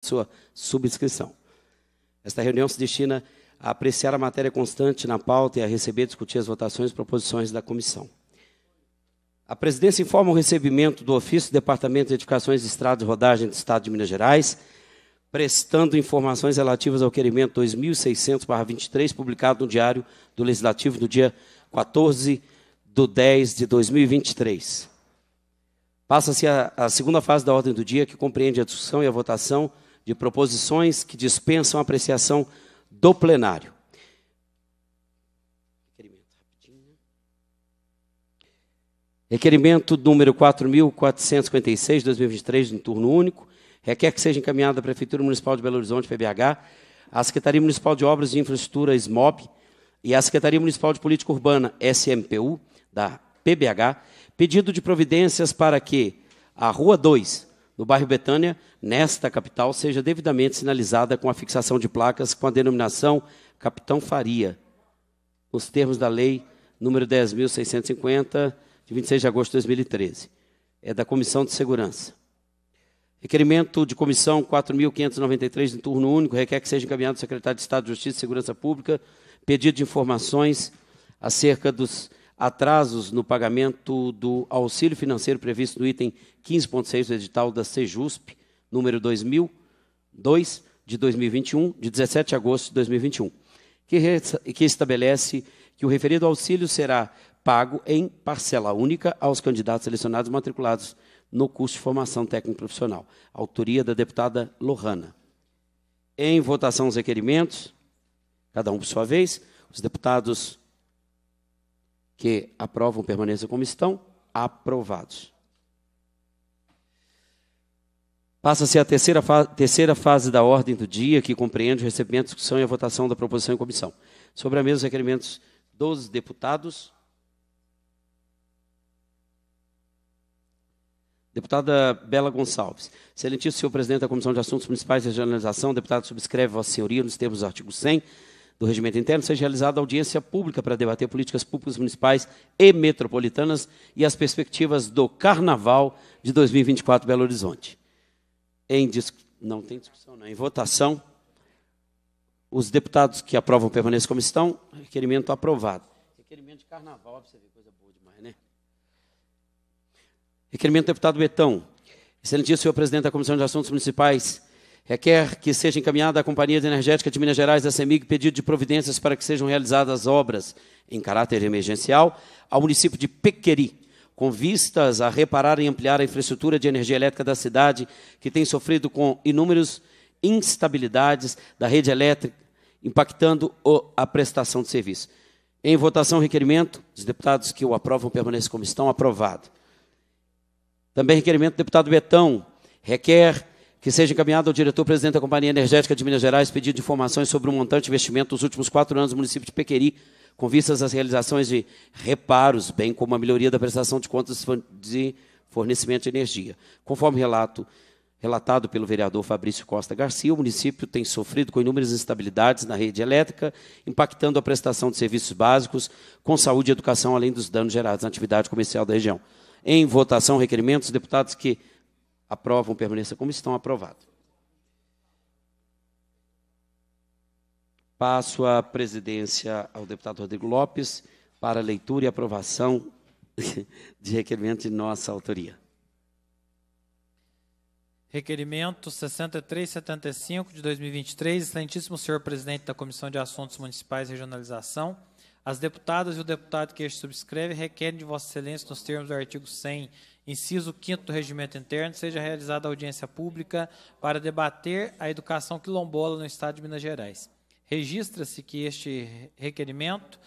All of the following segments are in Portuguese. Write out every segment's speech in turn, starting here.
sua subscrição. Esta reunião se destina a apreciar a matéria constante na pauta e a receber e discutir as votações e proposições da comissão. A presidência informa o recebimento do ofício do Departamento de Edificações, Estradas e Rodagem do Estado de Minas Gerais, prestando informações relativas ao querimento 2600-23, publicado no Diário do Legislativo no dia 14 de 10 de 2023. Passa-se a, a segunda fase da ordem do dia, que compreende a discussão e a votação de proposições que dispensam a apreciação do plenário. Requerimento número 4.456, 2023, no turno único, requer que seja encaminhado à Prefeitura Municipal de Belo Horizonte, PBH, à Secretaria Municipal de Obras e Infraestrutura, SMOB, e à Secretaria Municipal de Política Urbana, SMPU, da PBH, pedido de providências para que a Rua 2, no bairro Betânia, nesta capital, seja devidamente sinalizada com a fixação de placas com a denominação Capitão Faria, nos termos da Lei número 10.650, de 26 de agosto de 2013. É da Comissão de Segurança. Requerimento de comissão 4.593, de turno único, requer que seja encaminhado ao secretário de Estado de Justiça e Segurança Pública pedido de informações acerca dos atrasos no pagamento do auxílio financeiro previsto no item 15.6 do edital da Sejusp, número 2002 de 2021, de 17 de agosto de 2021, que, que estabelece que o referido auxílio será pago em parcela única aos candidatos selecionados matriculados no curso de formação técnica profissional. Autoria da deputada Lohana. Em votação os requerimentos, cada um por sua vez, os deputados que aprovam permaneçam como estão, aprovados. Passa-se a terceira, fa terceira fase da ordem do dia, que compreende o recebimento, discussão e a votação da proposição em comissão. Sobre a mesa, os requerimentos dos deputados. Deputada Bela Gonçalves. Excelentíssimo senhor presidente da Comissão de Assuntos Municipais e Regionalização, deputado subscreve Vossa Senhoria nos termos do artigo 100 do Regimento Interno, seja realizada audiência pública para debater políticas públicas municipais e metropolitanas e as perspectivas do Carnaval de 2024 Belo Horizonte. Em não tem discussão, não. Né? Em votação, os deputados que aprovam permaneçam como estão. Requerimento aprovado. Requerimento de Carnaval, você vê coisa boa demais, né? Requerimento do deputado Betão. Excelentíssimo senhor presidente da Comissão de Assuntos Municipais Requer que seja encaminhada à Companhia de Energética de Minas Gerais, da CEMIG, pedido de providências para que sejam realizadas obras em caráter emergencial ao município de Pequeri, com vistas a reparar e ampliar a infraestrutura de energia elétrica da cidade, que tem sofrido com inúmeros instabilidades da rede elétrica, impactando a prestação de serviço. Em votação, requerimento. Os deputados que o aprovam permanecem como estão. Aprovado. Também requerimento do deputado Betão. Requer que seja encaminhado ao diretor-presidente da Companhia Energética de Minas Gerais pedido de informações sobre o montante de investimento dos últimos quatro anos do município de Pequeri, com vistas às realizações de reparos, bem como a melhoria da prestação de contas de fornecimento de energia. Conforme relato relatado pelo vereador Fabrício Costa Garcia, o município tem sofrido com inúmeras instabilidades na rede elétrica, impactando a prestação de serviços básicos, com saúde e educação, além dos danos gerados na atividade comercial da região. Em votação, requerimentos, deputados que aprovam, permaneçam como estão, aprovado. Passo a presidência ao deputado Rodrigo Lopes para leitura e aprovação de requerimento de nossa autoria. Requerimento 6375 de 2023, excelentíssimo senhor presidente da Comissão de Assuntos Municipais e Regionalização, as deputadas e o deputado que este subscreve requerem de Vossa Excelência, nos termos do artigo 100 Inciso 5 do Regimento Interno, seja realizada audiência pública para debater a educação quilombola no Estado de Minas Gerais. Registra-se que este requerimento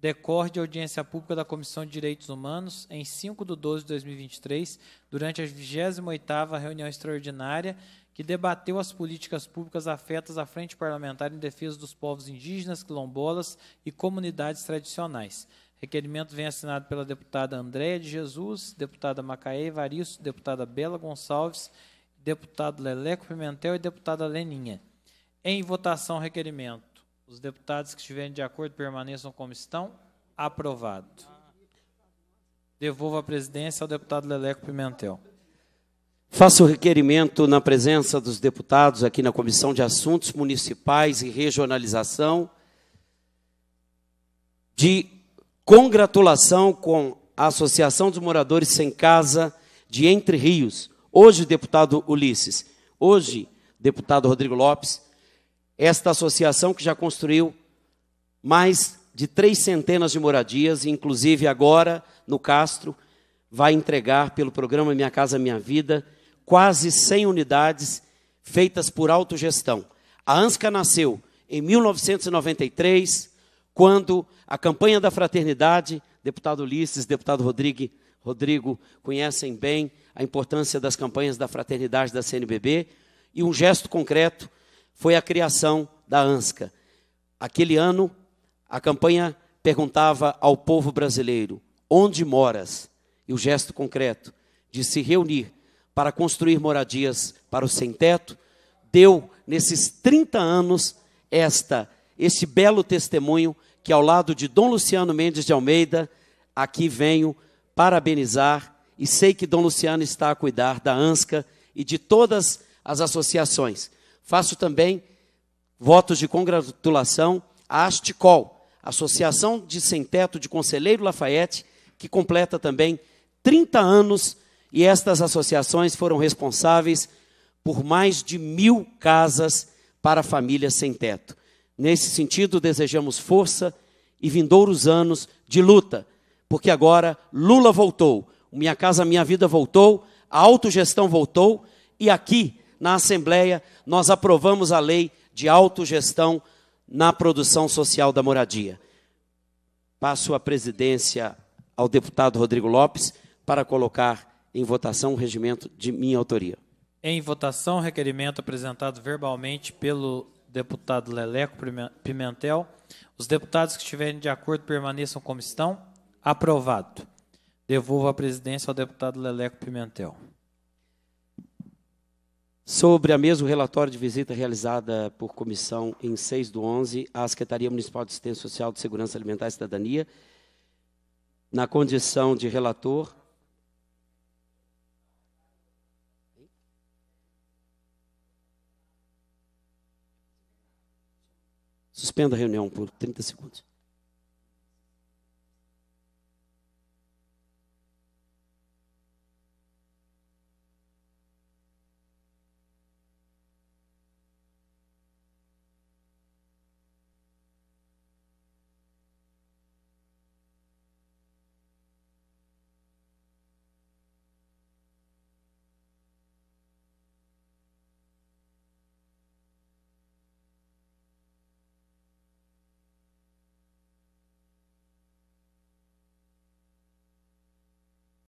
decorre de audiência pública da Comissão de Direitos Humanos em 5 de 12 de 2023, durante a 28ª reunião extraordinária que debateu as políticas públicas afetas à Frente Parlamentar em defesa dos povos indígenas, quilombolas e comunidades tradicionais. Requerimento vem assinado pela deputada Andréia de Jesus, deputada Macaé Varisto, deputada Bela Gonçalves, deputado Leleco Pimentel e deputada Leninha. Em votação, requerimento. Os deputados que estiverem de acordo permaneçam como estão. Aprovado. Devolvo a presidência ao deputado Leleco Pimentel. Faço o requerimento na presença dos deputados aqui na Comissão de Assuntos Municipais e Regionalização de congratulação com a Associação dos Moradores Sem Casa de Entre Rios. Hoje, deputado Ulisses, hoje, deputado Rodrigo Lopes, esta associação que já construiu mais de três centenas de moradias, inclusive agora no Castro, vai entregar pelo programa Minha Casa Minha Vida quase 100 unidades feitas por autogestão. A ANSCA nasceu em 1993, quando a campanha da fraternidade, deputado Ulisses, deputado Rodrigo, Rodrigo conhecem bem a importância das campanhas da fraternidade da CNBB, e um gesto concreto foi a criação da ANSCA. Aquele ano, a campanha perguntava ao povo brasileiro: onde moras? E o gesto concreto de se reunir para construir moradias para o sem-teto deu, nesses 30 anos, esta esse belo testemunho que, ao lado de Dom Luciano Mendes de Almeida, aqui venho parabenizar e sei que Dom Luciano está a cuidar da ANSCA e de todas as associações. Faço também votos de congratulação à Asticol, Associação de Sem Teto de Conselheiro Lafayette, que completa também 30 anos e estas associações foram responsáveis por mais de mil casas para famílias sem teto. Nesse sentido, desejamos força e vindouros anos de luta, porque agora Lula voltou, Minha Casa Minha Vida voltou, a autogestão voltou e aqui na Assembleia nós aprovamos a lei de autogestão na produção social da moradia. Passo a presidência ao deputado Rodrigo Lopes para colocar em votação o regimento de minha autoria. Em votação, requerimento apresentado verbalmente pelo deputado Leleco Pimentel. Os deputados que estiverem de acordo permaneçam como estão. Aprovado. Devolvo a presidência ao deputado Leleco Pimentel. Sobre a mesma relatório de visita realizada por comissão em 6 do 11 à Secretaria Municipal de Assistência Social de Segurança Alimentar e Cidadania, na condição de relator, Suspenda a reunião por 30 segundos.